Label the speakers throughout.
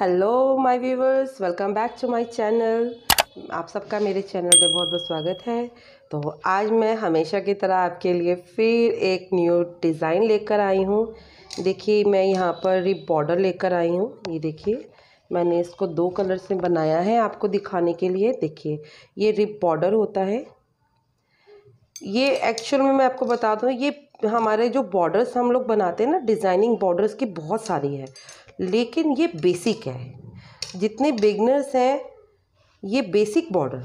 Speaker 1: hello my viewers welcome back to my channel आप सबका मेरे चैनल पे बहुत बहुत स्वागत है तो आज मैं हमेशा की तरह आपके लिए फिर एक न्यू डिज़ाइन लेकर आई हूँ देखिए मैं यहाँ पर रिप बॉर्डर लेकर आई हूँ ये देखिए मैंने इसको दो कलर से बनाया है आपको दिखाने के लिए देखिए ये रिप बॉर्डर होता है ये एक्चुअल में मैं आपको बता दूँ ये हमारे जो बॉर्डर्स हम लोग बनाते हैं ना डिज़ाइनिंग बॉर्डर्स की बहुत सारी है लेकिन ये बेसिक है जितने बिगनर्स हैं ये बेसिक बॉर्डर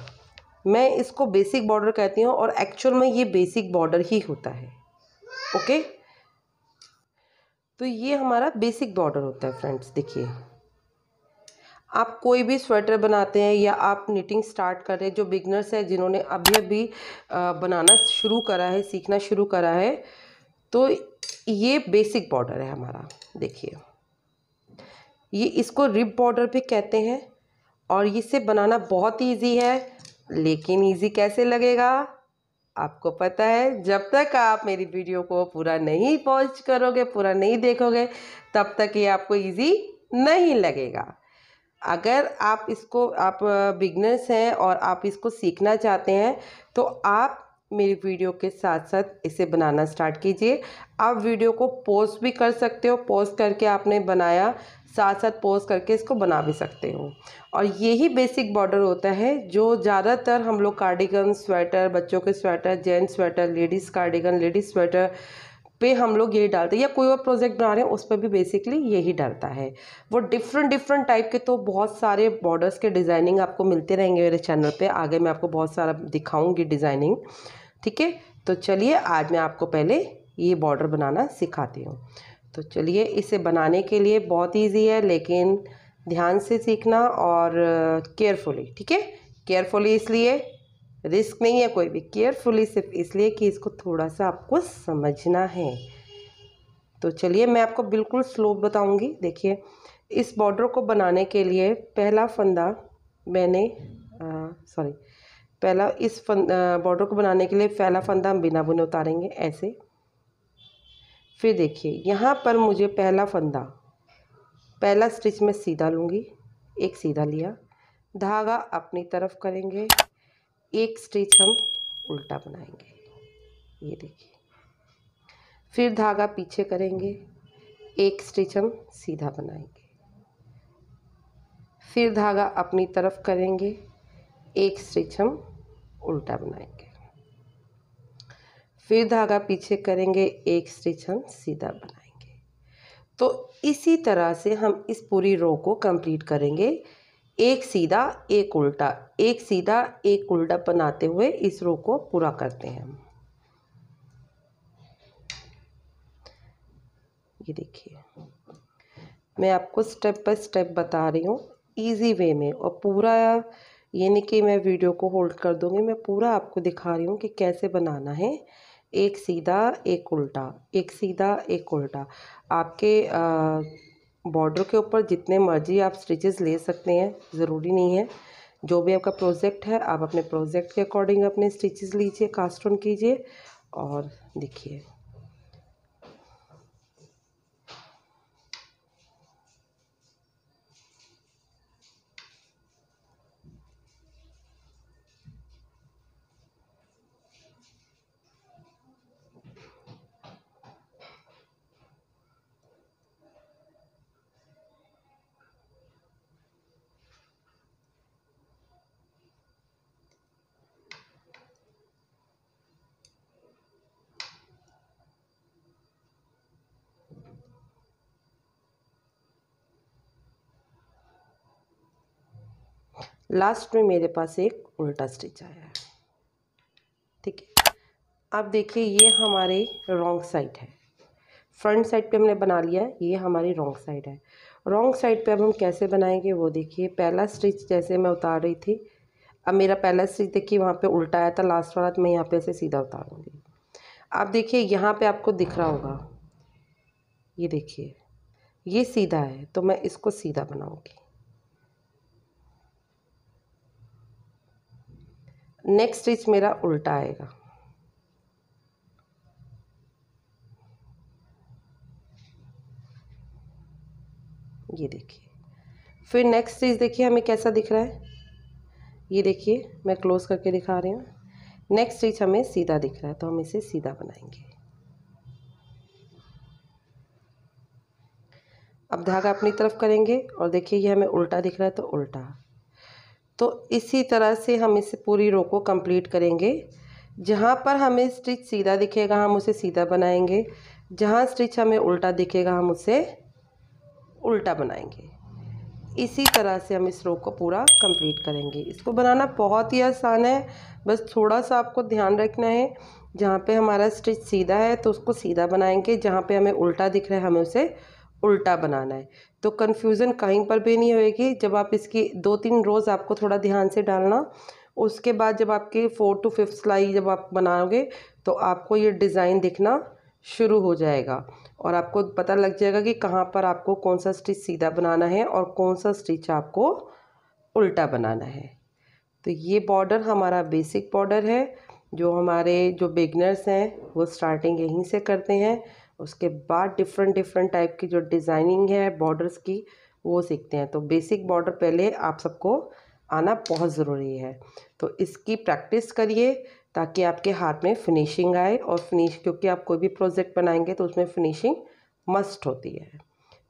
Speaker 1: मैं इसको बेसिक बॉर्डर कहती हूँ और एक्चुअल में ये बेसिक बॉर्डर ही होता है ओके तो ये हमारा बेसिक बॉर्डर होता है फ्रेंड्स देखिए आप कोई भी स्वेटर बनाते हैं या आप निटिंग स्टार्ट कर रहे हैं जो बिगनर्स हैं जिन्होंने अभी अभी बनाना शुरू करा है सीखना शुरू करा है तो ये बेसिक बॉर्डर है हमारा देखिए ये इसको रिब बॉर्डर भी कहते हैं और इसे बनाना बहुत इजी है लेकिन इजी कैसे लगेगा आपको पता है जब तक आप मेरी वीडियो को पूरा नहीं पॉज करोगे पूरा नहीं देखोगे तब तक ये आपको इजी नहीं लगेगा अगर आप इसको आप बिगनर्स हैं और आप इसको सीखना चाहते हैं तो आप मेरी वीडियो के साथ साथ इसे बनाना स्टार्ट कीजिए आप वीडियो को पोस्ट भी कर सकते हो पोस्ट करके आपने बनाया साथ साथ पोज करके इसको बना भी सकते हो और यही बेसिक बॉर्डर होता है जो ज़्यादातर हम लोग कार्डिगन स्वेटर बच्चों के sweater gents sweater ladies cardigan ladies sweater पे हम लोग यही डालते हैं या कोई और प्रोजेक्ट बना रहे हैं उस पर भी बेसिकली यही डालता है वो डिफरेंट डिफरेंट टाइप के तो बहुत सारे बॉर्डर्स के डिज़ाइनिंग आपको मिलते रहेंगे मेरे चैनल पे आगे मैं आपको बहुत सारा दिखाऊंगी डिज़ाइनिंग ठीक है तो चलिए आज मैं आपको पहले ये बॉर्डर बनाना सिखाती हूँ तो चलिए इसे बनाने के लिए बहुत इजी है लेकिन ध्यान से सीखना और केयरफुली ठीक है केयरफुली इसलिए रिस्क नहीं है कोई भी केयरफुली सिर्फ इसलिए कि इसको थोड़ा सा आपको समझना है तो चलिए मैं आपको बिल्कुल स्लो बताऊंगी देखिए इस बॉर्डर को बनाने के लिए पहला फंदा मैंने सॉरी पहला इस फंद बॉर्डर को बनाने के लिए पहला फंदा हम बिना बुने उतारेंगे ऐसे फिर देखिए यहाँ पर मुझे पहला फंदा पहला स्टिच मैं सीधा लूँगी एक सीधा लिया धागा अपनी तरफ करेंगे एक स्टिच हम उल्टा बनाएंगे ये देखिए फिर धागा पीछे करेंगे एक स्टिच हम सीधा बनाएंगे फिर धागा अपनी तरफ करेंगे एक स्टिच हम उल्टा बनाएंगे फिर धागा पीछे करेंगे एक स्टिच हम सीधा बनाएंगे तो इसी तरह से हम इस पूरी रो को कंप्लीट करेंगे एक सीधा एक उल्टा एक सीधा एक उल्टा बनाते हुए इस रो को पूरा करते हैं हम ये देखिए मैं आपको स्टेप बाय स्टेप बता रही हूँ इजी वे में और पूरा यानी कि मैं वीडियो को होल्ड कर दूँगी मैं पूरा आपको दिखा रही हूँ कि कैसे बनाना है एक सीधा एक उल्टा एक सीधा एक उल्टा आपके बॉर्डर के ऊपर जितने मर्जी आप स्टिचेस ले सकते हैं ज़रूरी नहीं है जो भी आपका प्रोजेक्ट है आप अपने प्रोजेक्ट के अकॉर्डिंग अपने स्टिचेस लीजिए कास्टून कीजिए और देखिए लास्ट में मेरे पास एक उल्टा स्टिच आया है ठीक है अब देखिए ये हमारे रॉन्ग साइड है फ्रंट साइड पे हमने बना लिया है ये हमारी रॉन्ग साइड है रॉन्ग साइड पे अब हम कैसे बनाएंगे वो देखिए पहला स्टिच जैसे मैं उतार रही थी अब मेरा पहला स्टिच देखिए वहाँ पे उल्टा आया था लास्ट वाला तो मैं यहाँ पे ऐसे सीधा उतारूँगी अब देखिए यहाँ पे आपको दिख रहा होगा ये देखिए ये सीधा है तो मैं इसको सीधा बनाऊँगी नेक्स्ट स्टिच मेरा उल्टा आएगा ये देखिए फिर नेक्स्ट स्टिच देखिए हमें कैसा दिख रहा है ये देखिए मैं क्लोज़ करके दिखा रही हूँ नेक्स्ट स्टिच हमें सीधा दिख रहा है तो हम इसे सीधा बनाएंगे अब धागा अपनी तरफ करेंगे और देखिए ये हमें उल्टा दिख रहा है तो उल्टा तो इसी तरह से हम इस पूरी रो को कंप्लीट करेंगे जहाँ पर हमें स्टिच सीधा दिखेगा हम उसे सीधा बनाएंगे जहाँ स्टिच हमें उल्टा दिखेगा हम उसे उल्टा बनाएंगे इसी तरह से हम इस रो को पूरा कंप्लीट करेंगे इसको बनाना बहुत ही आसान है बस थोड़ा सा आपको ध्यान रखना है जहाँ पे हमारा स्टिच सीधा है तो उसको सीधा बनाएंगे जहाँ पे हमें उल्टा दिख रहा है हमें उसे उल्टा बनाना है तो कन्फ्यूज़न कहीं पर भी नहीं होएगी जब आप इसकी दो तीन रोज़ आपको थोड़ा ध्यान से डालना उसके बाद जब आपकी फोर टू फिफ्थ सिलाई जब आप बनाओगे तो आपको ये डिज़ाइन दिखना शुरू हो जाएगा और आपको पता लग जाएगा कि कहाँ पर आपको कौन सा स्टिच सीधा बनाना है और कौन सा स्टिच आपको उल्टा बनाना है तो ये बॉर्डर हमारा बेसिक बॉर्डर है जो हमारे जो बिगनर्स हैं वो स्टार्टिंग यहीं से करते हैं उसके बाद डिफरेंट डिफरेंट टाइप की जो डिज़ाइनिंग है बॉर्डर्स की वो सीखते हैं तो बेसिक बॉर्डर पहले आप सबको आना बहुत ज़रूरी है तो इसकी प्रैक्टिस करिए ताकि आपके हाथ में फिनिशिंग आए और फिनिश क्योंकि आप कोई भी प्रोजेक्ट बनाएंगे तो उसमें फिनिशिंग मस्ट होती है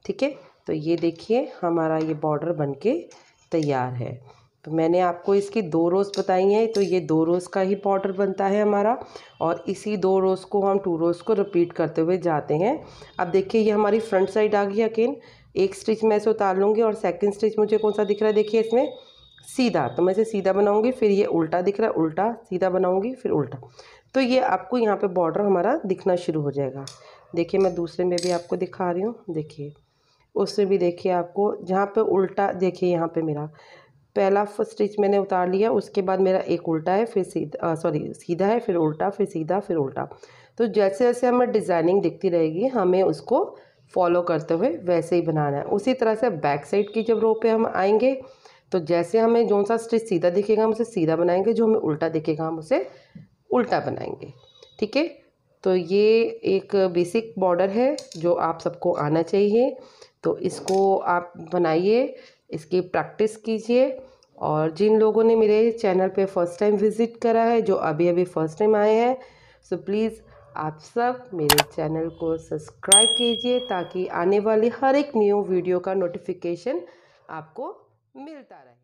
Speaker 1: ठीक है तो ये देखिए हमारा ये बॉर्डर बनके तैयार है तो मैंने आपको इसकी दो रोज़ बताई हैं तो ये दो रोज़ का ही पाउडर बनता है हमारा और इसी दो रोज़ को हम टू रोज़ को रिपीट करते हुए जाते हैं अब देखिए ये हमारी फ्रंट साइड आ गई अकेन एक स्टिच मैं इसे उतार लूँगी और सेकेंड स्टिच मुझे कौन सा दिख रहा है देखिए इसमें सीधा तो मैं इसे सीधा बनाऊंगी फिर ये उल्टा दिख रहा है उल्टा सीधा बनाऊँगी फिर उल्टा तो ये आपको यहाँ पर बॉर्डर हमारा दिखना शुरू हो जाएगा देखिए मैं दूसरे में भी आपको दिखा रही हूँ देखिए उसमें भी देखिए आपको जहाँ पे उल्टा देखिए यहाँ पे मेरा पहला स्टिच मैंने उतार लिया उसके बाद मेरा एक उल्टा है फिर सीधा सॉरी सीधा है फिर उल्टा फिर सीधा फिर उल्टा तो जैसे जैसे हमें डिज़ाइनिंग दिखती रहेगी हमें उसको फॉलो करते हुए वैसे ही बनाना है उसी तरह से बैक साइड की जब रो पे हम आएंगे तो जैसे हमें जो सा स्टिच सीधा दिखेगा हम उसे सीधा बनाएंगे जो हमें उल्टा दिखेगा हम उसे उल्टा बनाएंगे ठीक है तो ये एक बेसिक बॉर्डर है जो आप सबको आना चाहिए तो इसको आप बनाइए इसकी प्रैक्टिस कीजिए और जिन लोगों ने मेरे चैनल पे फर्स्ट टाइम विज़िट करा है जो अभी अभी फर्स्ट टाइम आए हैं सो प्लीज़ आप सब मेरे चैनल को सब्सक्राइब कीजिए ताकि आने वाली हर एक न्यू वीडियो का नोटिफिकेशन आपको मिलता रहे